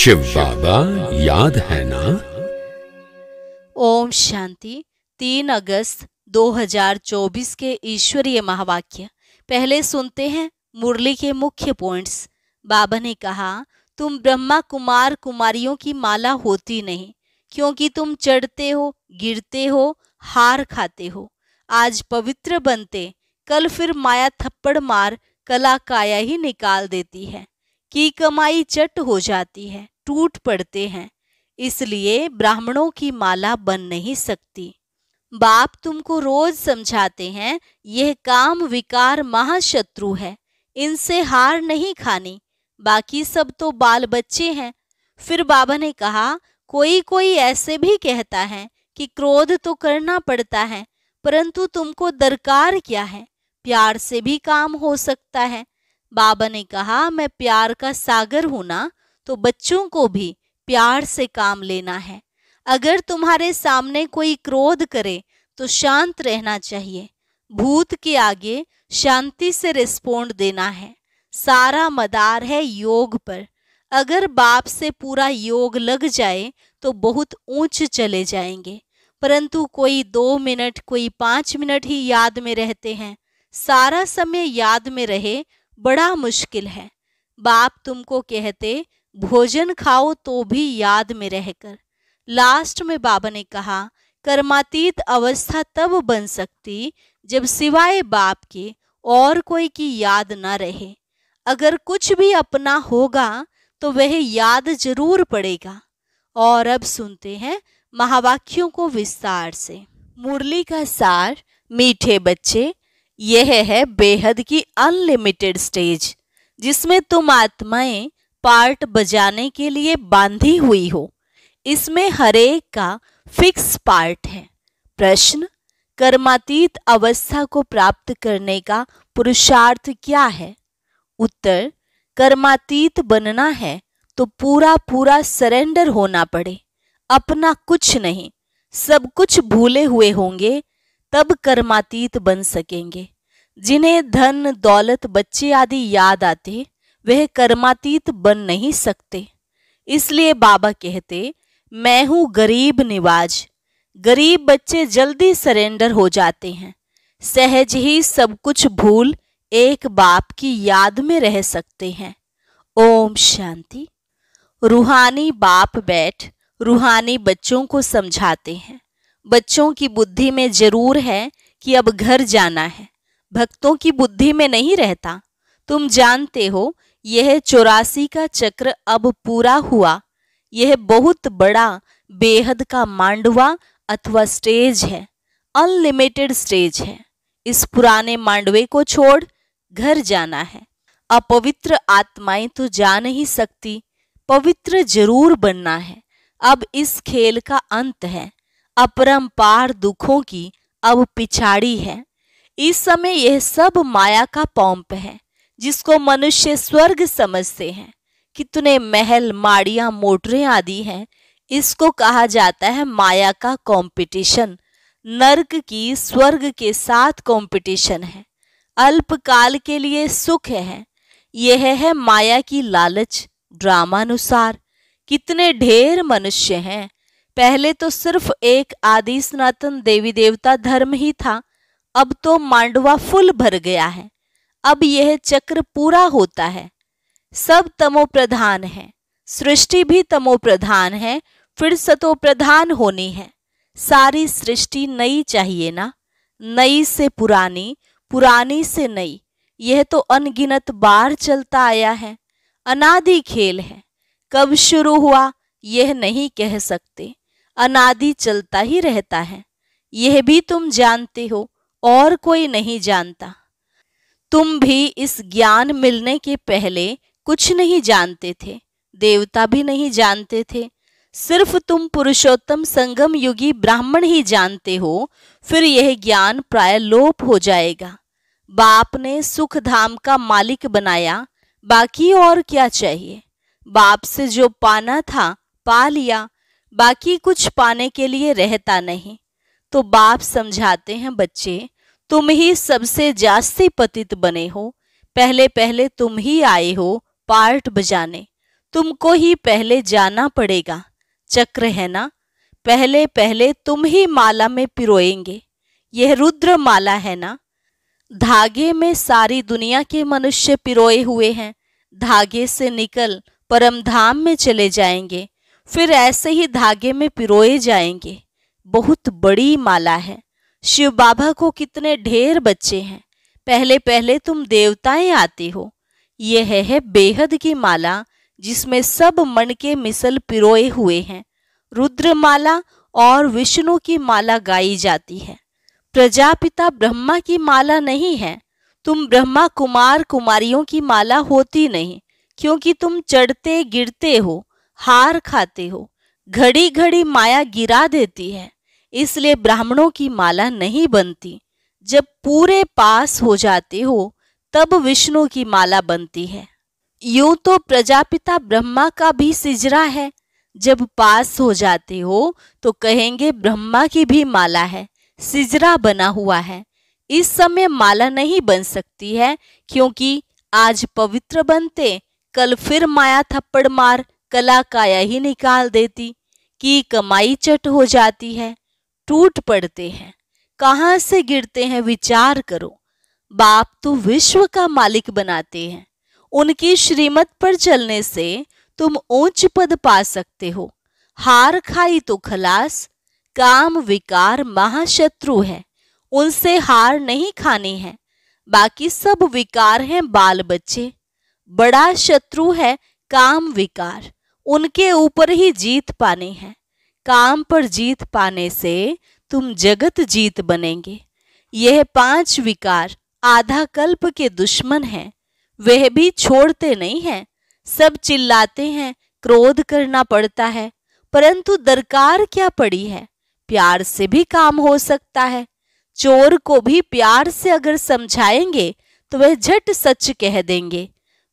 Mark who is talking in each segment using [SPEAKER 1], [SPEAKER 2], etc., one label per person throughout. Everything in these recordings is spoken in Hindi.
[SPEAKER 1] शिव बाबा याद है ना ओम शांति तीन अगस्त 2024 के ईश्वरीय महावाक्य पहले सुनते हैं मुरली के मुख्य पॉइंट्स बाबा ने कहा तुम ब्रह्मा कुमार कुमारियों की माला होती नहीं क्योंकि तुम चढ़ते हो गिरते हो हार खाते हो आज पवित्र बनते कल फिर माया थप्पड़ मार कला काया ही निकाल देती है की कमाई चट हो जाती है टूट पड़ते हैं इसलिए ब्राह्मणों की माला बन नहीं सकती बाप तुमको रोज समझाते हैं यह काम विकार महाशत्रु है इनसे हार नहीं खानी बाकी सब तो बाल बच्चे हैं फिर बाबा ने कहा कोई कोई ऐसे भी कहता है कि क्रोध तो करना पड़ता है परंतु तुमको दरकार क्या है प्यार से भी काम हो सकता है बाबा ने कहा मैं प्यार का सागर हूं ना तो बच्चों को भी प्यार से काम लेना है अगर तुम्हारे सामने कोई क्रोध करे तो शांत रहना चाहिए भूत के आगे शांति से रिस्पोंड देना है सारा मदार है योग पर अगर बाप से पूरा योग लग जाए तो बहुत ऊंच चले जाएंगे परंतु कोई दो मिनट कोई पाँच मिनट ही याद में रहते हैं सारा समय याद में रहे बड़ा मुश्किल है बाप तुमको कहते भोजन खाओ तो भी याद में रहकर लास्ट में बाबा ने कहा कर्मातीत अवस्था तब बन सकती जब सिवाय बाप के और कोई की याद ना रहे अगर कुछ भी अपना होगा तो वह याद जरूर पड़ेगा और अब सुनते हैं महावाक्यों को विस्तार से मुरली का सार मीठे बच्चे यह है बेहद की अनलिमिटेड स्टेज जिसमें तुम आत्माएं पार्ट बजाने के लिए बांधी हुई हो इसमें हरेक का फिक्स पार्ट है प्रश्न कर्मातीत अवस्था को प्राप्त करने का पुरुषार्थ क्या है उत्तर कर्मातीत बनना है तो पूरा पूरा सरेंडर होना पड़े अपना कुछ नहीं सब कुछ भूले हुए होंगे तब कर्मातीत बन सकेंगे जिन्हें धन दौलत बच्चे आदि याद आते वह कर्मातीत बन नहीं सकते इसलिए बाबा कहते मैं हूँ गरीब निवाज गरीब बच्चे जल्दी सरेंडर हो जाते हैं सहज ही सब कुछ भूल एक बाप की याद में रह सकते हैं ओम शांति रूहानी बाप बैठ रूहानी बच्चों को समझाते हैं बच्चों की बुद्धि में जरूर है कि अब घर जाना है भक्तों की बुद्धि में नहीं रहता तुम जानते हो यह चौरासी का चक्र अब पूरा हुआ यह बहुत बड़ा बेहद का मांडवा अथवा स्टेज है अनलिमिटेड स्टेज है इस पुराने मांडवे को छोड़ घर जाना है अपवित्र आत्माएं तो जा नहीं सकती पवित्र जरूर बनना है अब इस खेल का अंत है अपरम्पार दुखों की अब पिछाड़ी है इस समय यह सब माया का पौम्प है जिसको मनुष्य स्वर्ग समझते हैं कितने महल माड़िया मोटरें आदि हैं इसको कहा जाता है माया का कंपटीशन नरक की स्वर्ग के साथ कंपटीशन है अल्पकाल के लिए सुख है यह है माया की लालच ड्रामानुसार कितने ढेर मनुष्य हैं पहले तो सिर्फ एक आदि सनातन देवी देवता धर्म ही था अब तो मांडवा फुल भर गया है अब यह चक्र पूरा होता है सब तमो प्रधान है सृष्टि भी तमो प्रधान है फिर सतो प्रधान होनी है सारी सृष्टि नई चाहिए ना नई से पुरानी पुरानी से नई यह तो अनगिनत बार चलता आया है अनादि खेल है कब शुरू हुआ यह नहीं कह सकते अनादि चलता ही रहता है यह भी तुम जानते हो और कोई नहीं जानता तुम भी इस ज्ञान मिलने के पहले कुछ नहीं जानते थे देवता भी नहीं जानते थे सिर्फ तुम पुरुषोत्तम संगम युगी ब्राह्मण ही जानते हो फिर यह ज्ञान प्राय लोप हो जाएगा बाप ने सुख धाम का मालिक बनाया बाकी और क्या चाहिए बाप से जो पाना था पा लिया बाकी कुछ पाने के लिए रहता नहीं तो बाप समझाते हैं बच्चे तुम ही सबसे जास्ती पतित बने हो पहले पहले तुम ही आए हो पार्ट बजाने तुमको ही पहले जाना पड़ेगा चक्र है ना पहले पहले तुम ही माला में पिरोएंगे यह रुद्र माला है ना धागे में सारी दुनिया के मनुष्य पिरोए हुए हैं धागे से निकल परम धाम में चले जाएंगे फिर ऐसे ही धागे में पिरोए जाएंगे बहुत बड़ी माला है शिव बाबा को कितने ढेर बच्चे हैं पहले पहले तुम देवताएं आते हो यह है बेहद की माला जिसमें सब मन के मिसल पिरोए हुए हैं रुद्र माला और विष्णु की माला गाई जाती है प्रजापिता ब्रह्मा की माला नहीं है तुम ब्रह्मा कुमार कुमारियों की माला होती नहीं क्योंकि तुम चढ़ते गिरते हो हार खाते हो घड़ी घड़ी माया गिरा देती है इसलिए ब्राह्मणों की माला नहीं बनती जब पूरे पास हो जाते हो तब विष्णु की माला बनती है यूं तो प्रजापिता ब्रह्मा का भी सिजरा है जब पास हो जाते हो तो कहेंगे ब्रह्मा की भी माला है सिजरा बना हुआ है इस समय माला नहीं बन सकती है क्योंकि आज पवित्र बनते कल फिर माया थप्पड़ मार कला काया ही निकाल देती कि कमाई चट हो जाती है टूट पड़ते हैं कहाँ से गिरते हैं विचार करो बाप तो विश्व का मालिक बनाते हैं उनकी श्रीमत पर चलने से तुम ऊंच पद पा सकते हो हार खाई तो खलास काम विकार महाशत्रु है उनसे हार नहीं खानी है बाकी सब विकार हैं बाल बच्चे बड़ा शत्रु है काम विकार उनके ऊपर ही जीत पानी है काम पर जीत पाने से तुम जगत जीत बनेंगे यह पांच विकार आधा कल्प के दुश्मन हैं वह भी छोड़ते नहीं हैं सब चिल्लाते हैं क्रोध करना पड़ता है परंतु दरकार क्या पड़ी है प्यार से भी काम हो सकता है चोर को भी प्यार से अगर समझाएंगे तो वह झट सच कह देंगे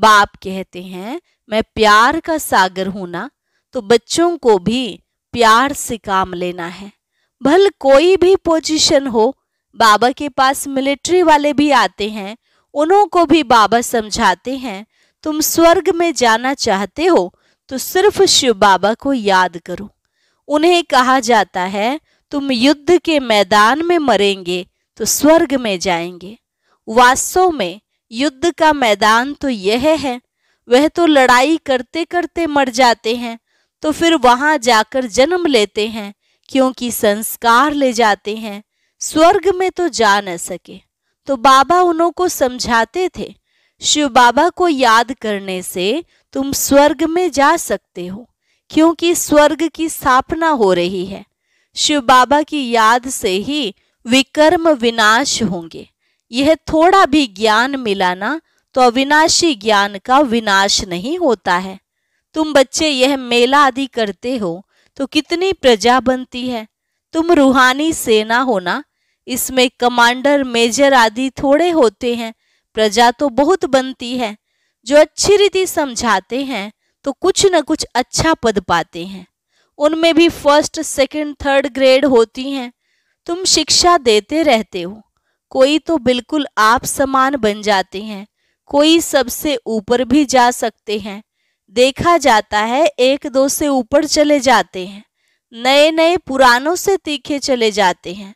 [SPEAKER 1] बाप कहते हैं मैं प्यार का सागर हूं ना तो बच्चों को भी प्यार से काम लेना है भल कोई भी पोजीशन हो बाबा के पास मिलिट्री वाले भी आते हैं उन्हों को भी बाबा समझाते हैं तुम स्वर्ग में जाना चाहते हो तो सिर्फ शिव बाबा को याद करो उन्हें कहा जाता है तुम युद्ध के मैदान में मरेंगे तो स्वर्ग में जाएंगे वास्तव में युद्ध का मैदान तो यह है वह तो लड़ाई करते करते मर जाते हैं तो फिर वहां जाकर जन्म लेते हैं क्योंकि संस्कार ले जाते हैं स्वर्ग में तो जा न सके तो बाबा उन्हों को समझाते थे शिव बाबा को याद करने से तुम स्वर्ग में जा सकते हो क्योंकि स्वर्ग की स्थापना हो रही है शिव बाबा की याद से ही विकर्म विनाश होंगे यह थोड़ा भी ज्ञान मिलाना तो अविनाशी ज्ञान का विनाश नहीं होता है तुम बच्चे यह मेला आदि करते हो तो कितनी प्रजा बनती है तुम रूहानी सेना होना इसमें कमांडर मेजर आदि थोड़े होते हैं प्रजा तो बहुत बनती है जो अच्छी रीति समझाते हैं तो कुछ न कुछ अच्छा पद पाते हैं उनमें भी फर्स्ट सेकंड थर्ड ग्रेड होती हैं तुम शिक्षा देते रहते हो कोई तो बिल्कुल आप समान बन जाते हैं कोई सबसे ऊपर भी जा सकते हैं देखा जाता है एक दो से ऊपर चले जाते हैं नए नए पुरानों से तीखे चले जाते हैं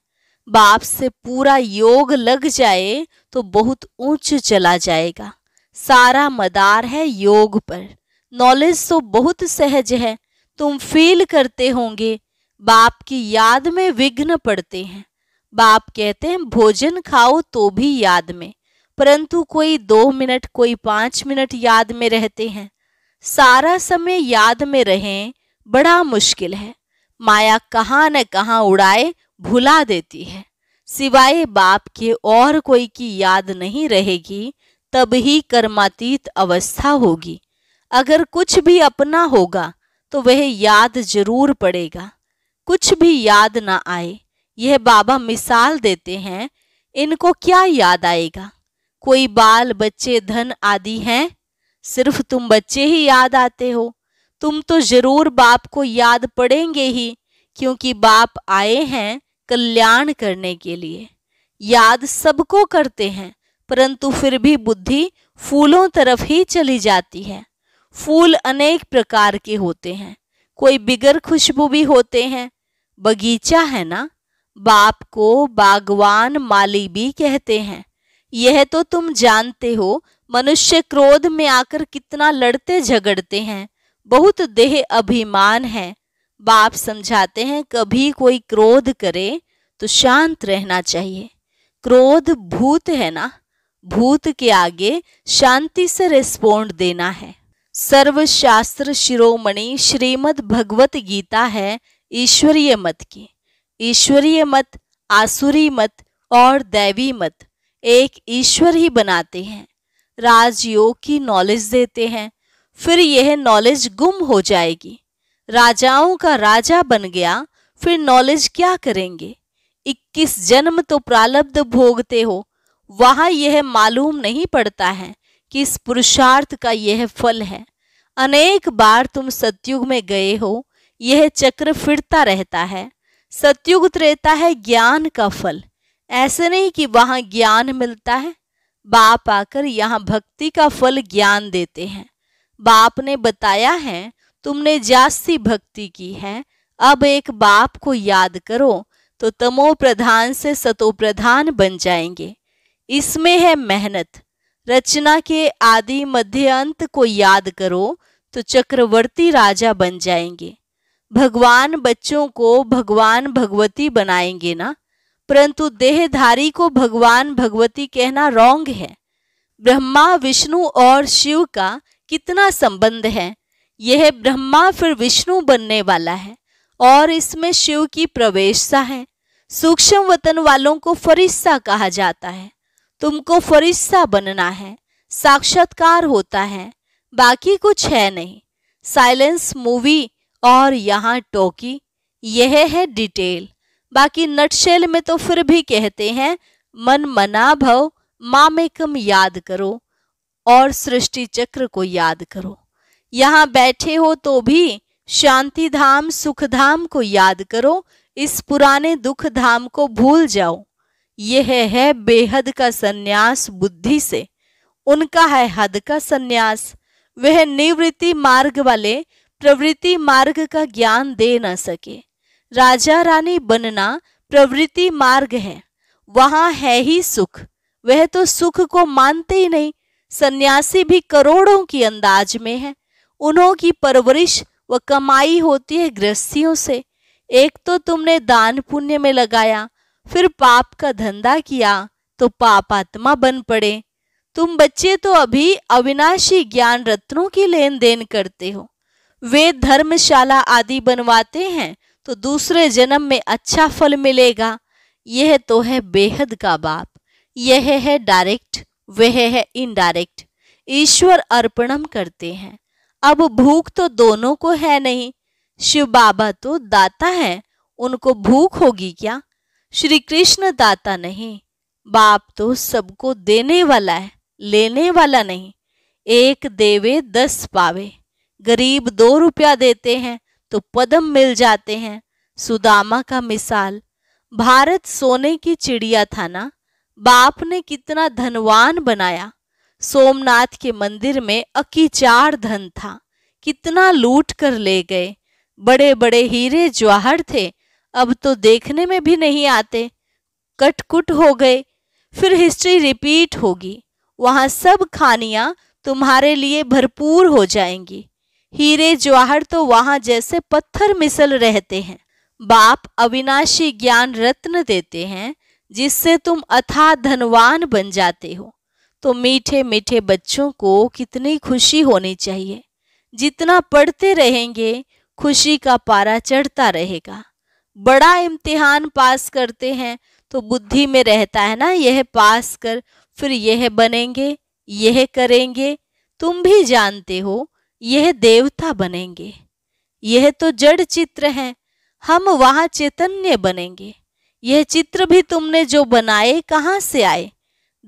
[SPEAKER 1] बाप से पूरा योग लग जाए तो बहुत ऊंच चला जाएगा सारा मदार है योग पर नॉलेज तो बहुत सहज है तुम फील करते होंगे बाप की याद में विघ्न पड़ते हैं बाप कहते हैं भोजन खाओ तो भी याद में परंतु कोई दो मिनट कोई पांच मिनट याद में रहते हैं सारा समय याद में रहें बड़ा मुश्किल है माया कहाँ न कहाँ उड़ाए भुला देती है सिवाय बाप के और कोई की याद नहीं रहेगी तब ही कर्मातीत अवस्था होगी अगर कुछ भी अपना होगा तो वह याद जरूर पड़ेगा कुछ भी याद ना आए यह बाबा मिसाल देते हैं इनको क्या याद आएगा कोई बाल बच्चे धन आदि हैं सिर्फ तुम बच्चे ही याद आते हो तुम तो जरूर बाप को याद पड़ेंगे ही क्योंकि बाप आए हैं कल्याण करने के लिए याद सबको करते हैं परंतु फिर भी बुद्धि फूलों तरफ ही चली जाती है फूल अनेक प्रकार के होते हैं कोई बिगर खुशबू भी होते हैं बगीचा है ना बाप को बागवान माली भी कहते हैं यह तो तुम जानते हो मनुष्य क्रोध में आकर कितना लड़ते झगड़ते हैं बहुत देह अभिमान है बाप समझाते हैं कभी कोई क्रोध करे तो शांत रहना चाहिए क्रोध भूत है ना भूत के आगे शांति से रिस्पोंड देना है सर्वशास्त्र शिरोमणि श्रीमद भगवत गीता है ईश्वरीय मत की ईश्वरीय मत आसुरी मत और दैवी मत एक ईश्वर ही बनाते हैं राजयोग की नॉलेज देते हैं फिर यह नॉलेज गुम हो जाएगी राजाओं का राजा बन गया फिर नॉलेज क्या करेंगे इक्कीस जन्म तो प्रालब्ध भोगते हो वहाँ यह मालूम नहीं पड़ता है कि इस पुरुषार्थ का यह फल है अनेक बार तुम सतयुग में गए हो यह चक्र फिरता रहता है सतयुग त्रेता है ज्ञान का फल ऐसे नहीं कि वहाँ ज्ञान मिलता है बाप आकर यहाँ भक्ति का फल ज्ञान देते हैं बाप ने बताया है तुमने जास्ती भक्ति की है अब एक बाप को याद करो तो तमो प्रधान से सतो प्रधान बन जाएंगे इसमें है मेहनत रचना के आदि मध्य अंत को याद करो तो चक्रवर्ती राजा बन जाएंगे भगवान बच्चों को भगवान भगवती बनाएंगे ना परंतु देहधारी को भगवान भगवती कहना रोंग है ब्रह्मा विष्णु और शिव का कितना संबंध है यह ब्रह्मा फिर विष्णु बनने वाला है और इसमें शिव की प्रवेशता है सूक्ष्म वतन वालों को फरिश्ता कहा जाता है तुमको फरिश्ता बनना है साक्षात्कार होता है बाकी कुछ है नहीं साइलेंस मूवी और यहाँ टोकी यह है डिटेल बाकी नटशेल में तो फिर भी कहते हैं मन मना भव मामेकम याद करो और सृष्टि चक्र को याद करो यहाँ बैठे हो तो भी शांति धाम सुख धाम को याद करो इस पुराने दुख धाम को भूल जाओ यह है बेहद का सन्यास बुद्धि से उनका है हद का सन्यास वह निवृत्ति मार्ग वाले प्रवृत्ति मार्ग का ज्ञान दे न सके राजा रानी बनना प्रवृत्ति मार्ग है वहां है ही सुख वह तो सुख को मानते ही नहीं सन्यासी भी करोड़ों की अंदाज में है उन्हों की परवरिश व कमाई होती है गृहस्थियों से एक तो तुमने दान पुण्य में लगाया फिर पाप का धंधा किया तो पाप आत्मा बन पड़े तुम बच्चे तो अभी अविनाशी ज्ञान रत्नों की लेन देन करते हो वे धर्मशाला आदि बनवाते हैं तो दूसरे जन्म में अच्छा फल मिलेगा यह तो है बेहद का बाप यह है डायरेक्ट वह है इनडायरेक्ट ईश्वर अर्पणम करते हैं अब भूख तो दोनों को है नहीं शिव बाबा तो दाता है उनको भूख होगी क्या श्री कृष्ण दाता नहीं बाप तो सबको देने वाला है लेने वाला नहीं एक देवे दस पावे गरीब दो रुपया देते हैं तो पदम मिल जाते हैं सुदामा का मिसाल भारत सोने की चिड़िया था ना बाप ने कितना धनवान बनाया सोमनाथ के मंदिर में अकीचार धन था कितना लूट कर ले गए बड़े बड़े हीरे जवाहर थे अब तो देखने में भी नहीं आते कटकुट हो गए फिर हिस्ट्री रिपीट होगी वहां सब खानिया तुम्हारे लिए भरपूर हो जाएंगी हीरे ज्वाहर तो वहां जैसे पत्थर मिसल रहते हैं बाप अविनाशी ज्ञान रत्न देते हैं जिससे तुम अथा धनवान बन जाते हो तो मीठे मीठे बच्चों को कितनी खुशी होनी चाहिए जितना पढ़ते रहेंगे खुशी का पारा चढ़ता रहेगा बड़ा इम्तिहान पास करते हैं तो बुद्धि में रहता है ना यह पास कर फिर यह बनेंगे यह करेंगे तुम भी जानते हो यह देवता बनेंगे यह तो जड़ चित्र है हम वहाँ चैतन्य बनेंगे यह चित्र भी तुमने जो बनाए कहाँ से आए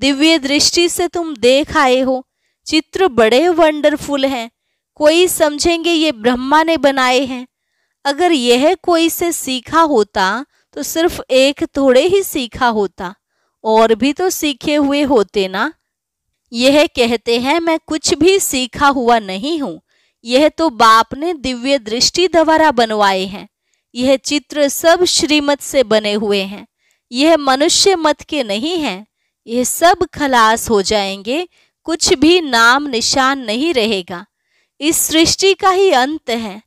[SPEAKER 1] दिव्य दृष्टि से तुम देख आए हो चित्र बड़े वंडरफुल हैं कोई समझेंगे ये ब्रह्मा ने बनाए हैं अगर यह कोई से सीखा होता तो सिर्फ एक थोड़े ही सीखा होता और भी तो सीखे हुए होते ना यह कहते हैं मैं कुछ भी सीखा हुआ नहीं हूँ यह तो बाप ने दिव्य दृष्टि द्वारा बनवाए हैं यह चित्र सब श्रीमत से बने हुए हैं यह मनुष्य मत के नहीं हैं यह सब खलास हो जाएंगे कुछ भी नाम निशान नहीं रहेगा इस सृष्टि का ही अंत है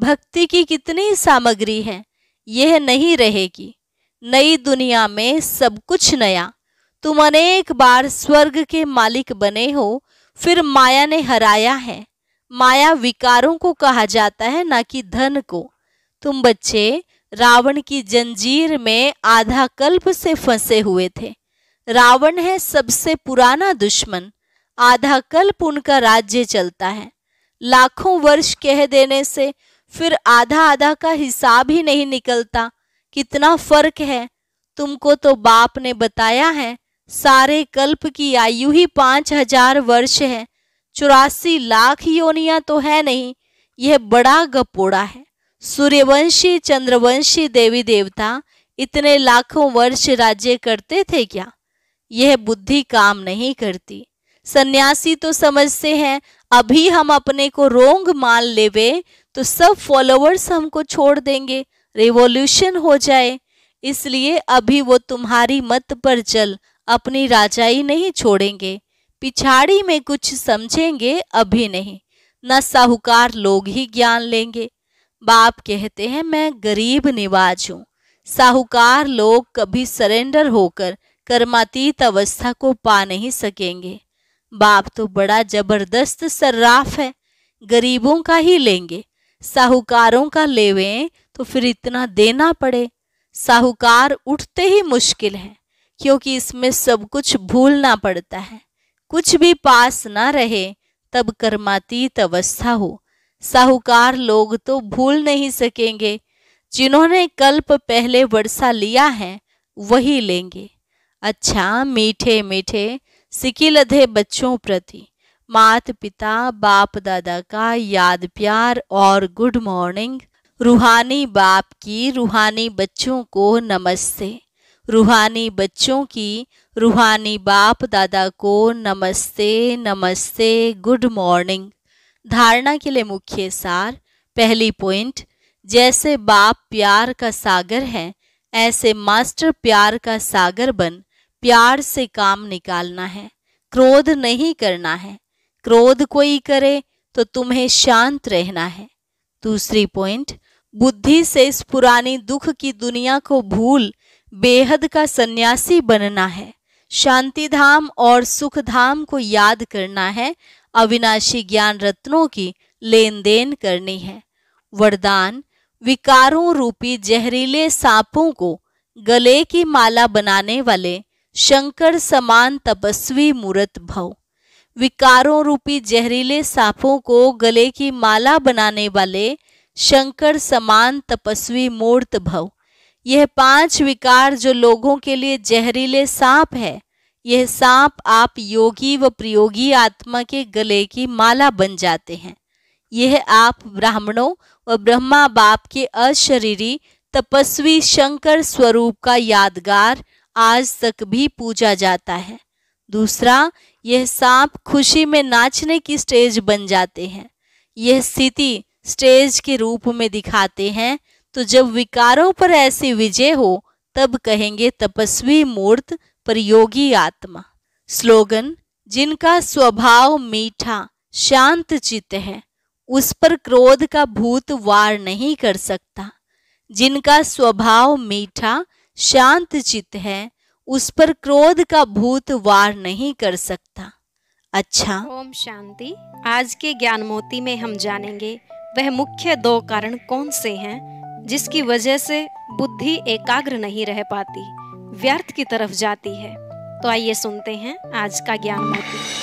[SPEAKER 1] भक्ति की कितनी सामग्री है यह नहीं रहेगी नई दुनिया में सब कुछ नया तुम अनेक बार स्वर्ग के मालिक बने हो फिर माया ने हराया है माया विकारों को कहा जाता है ना कि धन को तुम बच्चे रावण की जंजीर में आधा कल्प से फंसे हुए थे रावण है सबसे पुराना दुश्मन आधा कल्प उनका राज्य चलता है लाखों वर्ष कह देने से फिर आधा आधा का हिसाब ही नहीं निकलता कितना फर्क है तुमको तो बाप ने बताया है सारे कल्प की आयु ही पांच हजार वर्ष है चौरासी लाख योनिया तो है नहीं यह बड़ा गपोड़ा है सूर्यवंशी चंद्रवंशी देवी देवता इतने लाखों वर्ष राज्य करते थे क्या यह बुद्धि काम नहीं करती सन्यासी तो समझते हैं अभी हम अपने को रोंग मान लेवे तो सब फॉलोअर्स हमको छोड़ देंगे रिवॉल्यूशन हो जाए इसलिए अभी वो तुम्हारी मत पर चल अपनी राजाई नहीं छोड़ेंगे पिछाड़ी में कुछ समझेंगे अभी नहीं न साहूकार लोग ही ज्ञान लेंगे बाप कहते हैं मैं गरीब निवाज हूँ साहूकार लोग कभी सरेंडर होकर कर्मातीत अवस्था को पा नहीं सकेंगे बाप तो बड़ा जबरदस्त सर्राफ है गरीबों का ही लेंगे साहूकारों का लेवे तो फिर इतना देना पड़े साहूकार उठते ही मुश्किल है क्योंकि इसमें सब कुछ भूलना पड़ता है कुछ भी पास ना रहे तब कर्मातीत अवस्था हो साहूकार लोग तो भूल नहीं सकेंगे जिन्होंने कल्प पहले वर्षा लिया है वही लेंगे अच्छा मीठे मीठे सिकिलधे बच्चों प्रति मात पिता बाप दादा का याद प्यार और गुड मॉर्निंग रूहानी बाप की रूहानी बच्चों को नमस्ते रूहानी बच्चों की रूहानी बाप दादा को नमस्ते नमस्ते गुड मॉर्निंग धारणा के लिए मुख्य सार पहली पॉइंट जैसे बाप प्यार का सागर है ऐसे मास्टर प्यार का सागर बन प्यार से काम निकालना है क्रोध नहीं करना है क्रोध कोई करे तो तुम्हें शांत रहना है दूसरी पॉइंट बुद्धि से इस पुरानी दुख की दुनिया को भूल बेहद का सन्यासी बनना है शांति धाम और सुख धाम को याद करना है अविनाशी ज्ञान रत्नों की लेन देन करनी है वरदान विकारों रूपी जहरीले सांपों को गले की माला बनाने वाले शंकर समान तपस्वी मूर्त भव विकारों रूपी जहरीले सांपों को गले की माला बनाने वाले शंकर समान तपस्वी मूर्त भव यह पांच विकार जो लोगों के लिए जहरीले सांप है यह सांप आप योगी व प्रयोगी आत्मा के गले की माला बन जाते हैं यह आप ब्राह्मणों व ब्रह्मा बाप के अशरीरी तपस्वी शंकर स्वरूप का यादगार आज तक भी पूजा जाता है दूसरा यह सांप खुशी में नाचने की स्टेज बन जाते हैं यह स्थिति स्टेज के रूप में दिखाते हैं तो जब विकारों पर ऐसी विजय हो तब कहेंगे तपस्वी मूर्त पर आत्मा स्लोगन जिनका स्वभाव मीठा शांत चित्त है उस पर क्रोध का भूत वार नहीं कर सकता जिनका स्वभाव मीठा शांत चित्त है उस पर क्रोध का भूत वार नहीं कर सकता अच्छा ओम शांति आज के ज्ञान मोती में हम जानेंगे वह मुख्य दो कारण कौन से हैं जिसकी वजह से बुद्धि एकाग्र नहीं रह पाती व्यर्थ की तरफ जाती है तो आइए सुनते हैं आज का ज्ञान मोती